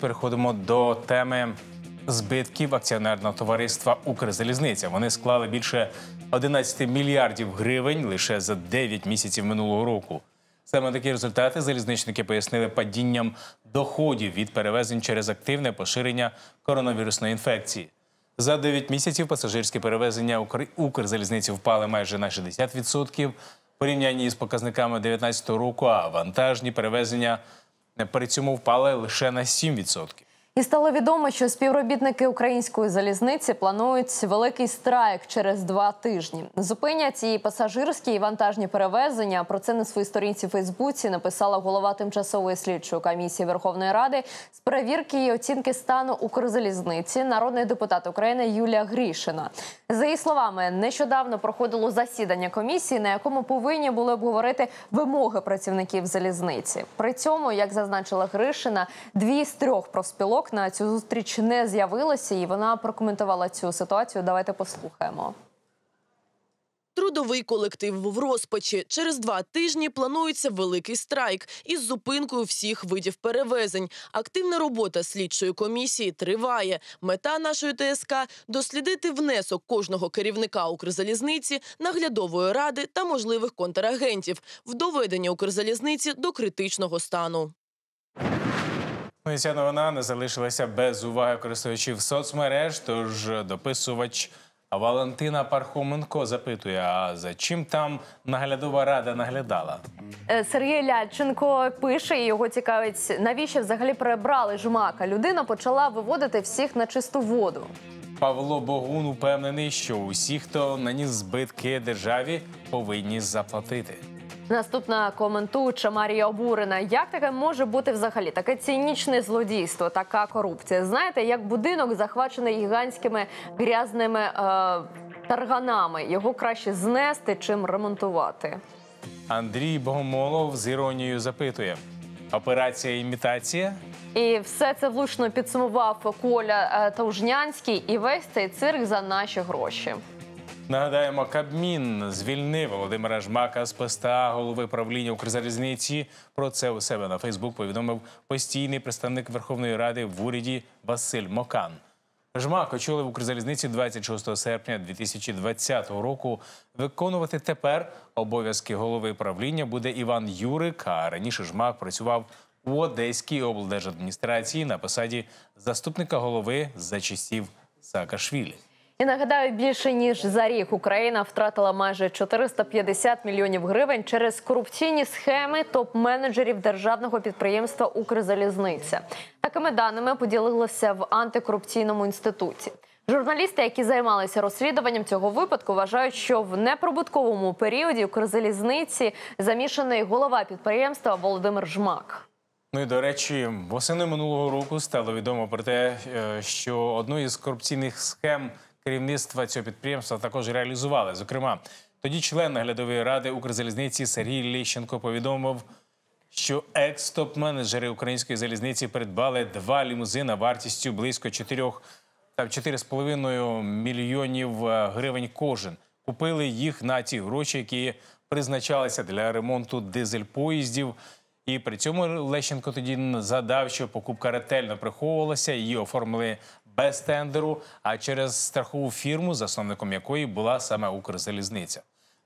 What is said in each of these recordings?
Переходимо до теми збитків акціонерного товариства Укрзалізниця. Вони склали більше 11 мільярдів гривень лише за 9 місяців минулого року. Саме такі результати залізничники пояснили падінням доходів від перевезень через активне поширення коронавірусної інфекції. За 9 місяців пасажирські перевезення Укрзалізниці впали майже на 60%, порівнянні з показниками 2019 року, а вантажні перевезення при цьому впали лише на 7%. І стало відомо, що співробітники української залізниці планують великий страйк через два тижні. Зупинять і пасажирські і вантажні перевезення. Про це на своїй сторінці Фейсбуці написала голова тимчасової слідчої комісії Верховної Ради з перевірки і оцінки стану Укрзалізниці, народний депутат України Юлія Грішина. За її словами, нещодавно проходило засідання комісії, на якому повинні були обговорити вимоги працівників залізниці. При цьому, як зазначила Гришина, дві з трьох проспілок. Стрілок на цю зустріч не з'явилася, і вона прокоментувала цю ситуацію. Давайте послухаємо. Трудовий колектив в розпачі через два тижні планується великий страйк із зупинкою всіх видів перевезень. Активна робота слідчої комісії триває. Мета нашої ТСК дослідити внесок кожного керівника Укрзалізниці, наглядової ради та можливих контрагентів в доведенні Укрзалізниці до критичного стану. Ну і ця новина не залишилася без уваги користувачів соцмереж. Тож дописувач Валентина Пархоменко запитує: а за чим там наглядова рада наглядала? Е, Сергій Ляченко пише, і його цікавить, навіщо взагалі прибрали жмака. Людина почала виводити всіх на чисту воду. Павло Богун упевнений, що усі, хто наніс збитки державі, повинні заплатити. Наступна коментуюча Марія Обурина. Як таке може бути взагалі? Таке цінічне злодійство, така корупція. Знаєте, як будинок захвачений гігантськими грязними е, тарганами. Його краще знести, чим ремонтувати. Андрій Богомолов з іронією запитує: операція імітація. І все це влучно підсумував Коля е, Таужнянський і весь цей цирк за наші гроші. Нагадаємо, Кабмін звільнив Володимира Жмака з поста голови правління Укрзалізниці. Про це у себе на Фейсбук повідомив постійний представник Верховної Ради в уряді Василь Мокан. Жмак очолив Укрзалізниці 26 серпня 2020 року. Виконувати тепер обов'язки голови правління буде Іван Юрик. А раніше жмак працював у Одеській облдержадміністрації на посаді заступника голови за часів Саакашвілі. І нагадаю, більше ніж за рік Україна втратила майже 450 мільйонів гривень через корупційні схеми топ-менеджерів державного підприємства Укрзалізниця. Такими даними поділилися в антикорупційному інституті. Журналісти, які займалися розслідуванням цього випадку, вважають, що в неприбутковому періоді Укрзалізниці замішаний голова підприємства Володимир Жмак. Ну і до речі, восени минулого року стало відомо про те, е, що одну із корупційних схем керівництва цього підприємства також реалізували. Зокрема, тоді член наглядової ради Укрзалізниці Сергій Ліщенко повідомив, що екс-топ-менеджери української залізниці придбали два лімузина вартістю близько 4 та 4,5 мільйонів е, гривень. Кожен купили їх на ті гроші, які призначалися для ремонту дизель-поїздів. І при цьому Лещенко тоді задав, що покупка ретельно приховувалася, її оформили без тендеру, а через страхову фірму, засновником якої була саме Укрзалізниця.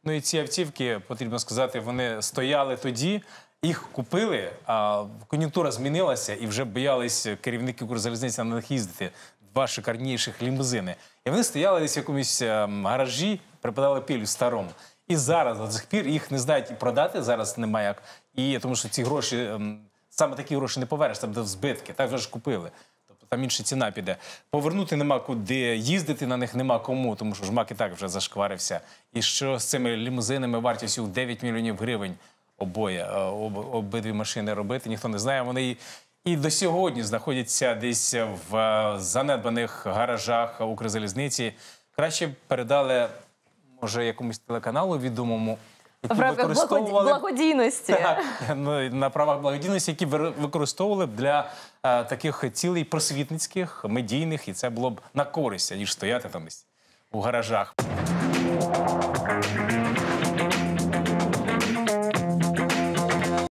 Ну і ці автівки, потрібно сказати, вони стояли тоді, їх купили, а кон'юнктура змінилася і вже боялись керівники Укрзалізниця на них їздити. Два шикарніших лімузини. І вони стояли десь в якомусь е, гаражі, припадали пілю старому. І зараз до цих пір їх не знають продати зараз немає як. І тому що ці гроші ем, саме такі гроші не повернеш, там де збитки, так вже ж купили там інша ціна піде. Повернути нема куди їздити на них нема кому, тому що жмак і так вже зашкварився. І що з цими лімузинами вартістю в 9 мільйонів гривень обоє е, об, обидві машини робити? Ніхто не знає. Вони і до сьогодні знаходяться десь в е, занедбаних гаражах Укрзалізниці. Краще передали, може, якомусь телеканалу відомому. Тобто в рамках використовували... благодійності ну, на правах благодійності, які використовували б для а, е, таких цілей просвітницьких, медійних, і це було б на користь ніж стояти там у гаражах.